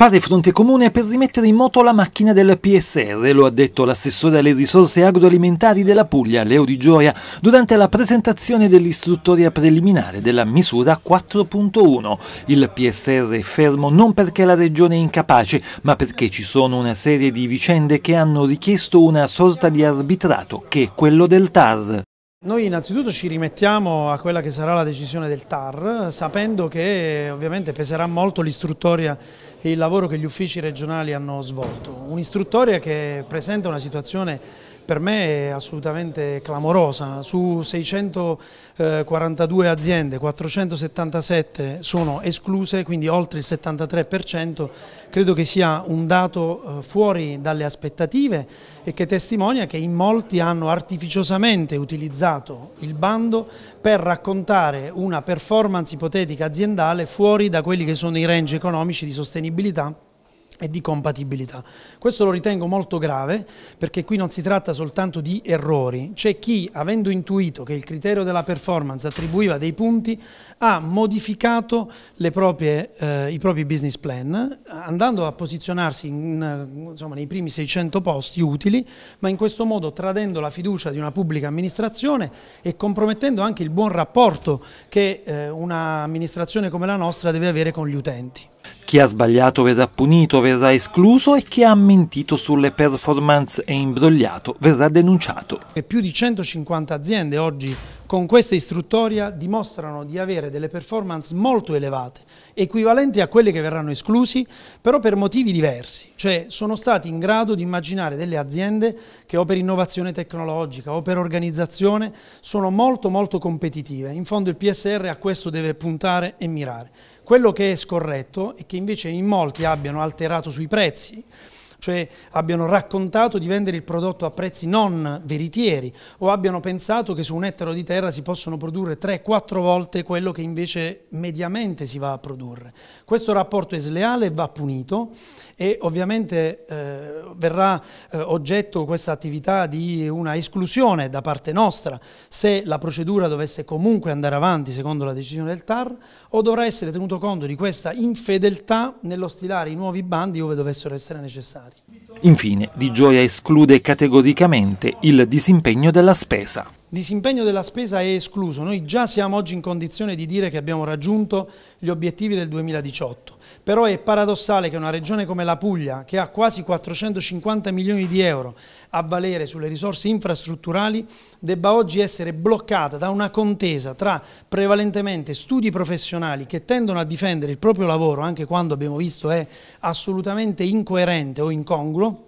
Fare fronte comune per rimettere in moto la macchina del PSR, lo ha detto l'assessore alle risorse agroalimentari della Puglia, Leo Di Gioia, durante la presentazione dell'istruttoria preliminare della misura 4.1. Il PSR è fermo non perché la regione è incapace, ma perché ci sono una serie di vicende che hanno richiesto una sorta di arbitrato, che è quello del TAR. Noi innanzitutto ci rimettiamo a quella che sarà la decisione del TAR, sapendo che ovviamente peserà molto l'istruttoria e il lavoro che gli uffici regionali hanno svolto. Un'istruttoria che presenta una situazione per me è assolutamente clamorosa. Su 642 eh, aziende, 477 sono escluse, quindi oltre il 73%, credo che sia un dato eh, fuori dalle aspettative e che testimonia che in molti hanno artificiosamente utilizzato il bando per raccontare una performance ipotetica aziendale fuori da quelli che sono i range economici di sostenibilità e di compatibilità. Questo lo ritengo molto grave perché qui non si tratta soltanto di errori, c'è chi avendo intuito che il criterio della performance attribuiva dei punti ha modificato proprie, eh, i propri business plan andando a posizionarsi in, insomma, nei primi 600 posti utili ma in questo modo tradendo la fiducia di una pubblica amministrazione e compromettendo anche il buon rapporto che eh, un'amministrazione come la nostra deve avere con gli utenti. Chi ha sbagliato verrà punito, verrà escluso e chi ha mentito sulle performance e imbrogliato verrà denunciato. E più di 150 aziende oggi con questa istruttoria dimostrano di avere delle performance molto elevate, equivalenti a quelle che verranno esclusi, però per motivi diversi, cioè sono stati in grado di immaginare delle aziende che o per innovazione tecnologica o per organizzazione sono molto molto competitive. In fondo il PSR a questo deve puntare e mirare. Quello che è scorretto è che invece in molti abbiano alterato sui prezzi, cioè abbiano raccontato di vendere il prodotto a prezzi non veritieri o abbiano pensato che su un ettaro di terra si possono produrre 3-4 volte quello che invece mediamente si va a produrre. Questo rapporto è sleale, e va punito e ovviamente eh, verrà eh, oggetto questa attività di una esclusione da parte nostra se la procedura dovesse comunque andare avanti secondo la decisione del TAR o dovrà essere tenuto conto di questa infedeltà nello stilare i nuovi bandi dove dovessero essere necessari. Infine, Di Gioia esclude categoricamente il disimpegno della spesa disimpegno della spesa è escluso, noi già siamo oggi in condizione di dire che abbiamo raggiunto gli obiettivi del 2018, però è paradossale che una regione come la Puglia, che ha quasi 450 milioni di euro a valere sulle risorse infrastrutturali, debba oggi essere bloccata da una contesa tra prevalentemente studi professionali che tendono a difendere il proprio lavoro, anche quando abbiamo visto è assolutamente incoerente o incongruo,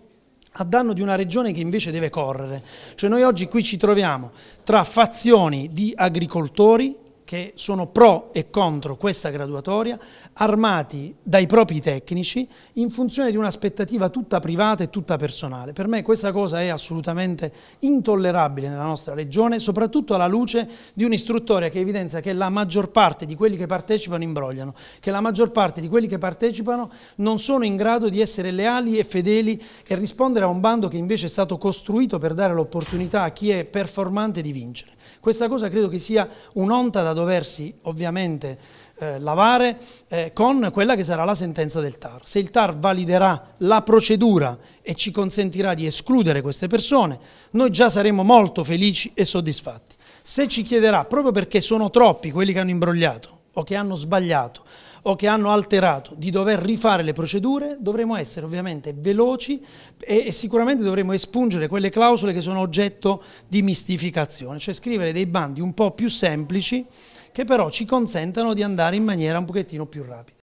a danno di una regione che invece deve correre. Cioè noi oggi qui ci troviamo tra fazioni di agricoltori che sono pro e contro questa graduatoria, armati dai propri tecnici in funzione di un'aspettativa tutta privata e tutta personale. Per me questa cosa è assolutamente intollerabile nella nostra regione, soprattutto alla luce di un'istruttoria che evidenzia che la maggior parte di quelli che partecipano imbrogliano, che la maggior parte di quelli che partecipano non sono in grado di essere leali e fedeli e rispondere a un bando che invece è stato costruito per dare l'opportunità a chi è performante di vincere. Questa cosa credo che sia un'onta da doversi ovviamente eh, lavare eh, con quella che sarà la sentenza del TAR. Se il TAR validerà la procedura e ci consentirà di escludere queste persone, noi già saremo molto felici e soddisfatti. Se ci chiederà, proprio perché sono troppi quelli che hanno imbrogliato o che hanno sbagliato, o che hanno alterato di dover rifare le procedure, dovremo essere ovviamente veloci e, e sicuramente dovremo espungere quelle clausole che sono oggetto di mistificazione, cioè scrivere dei bandi un po' più semplici che però ci consentano di andare in maniera un pochettino più rapida.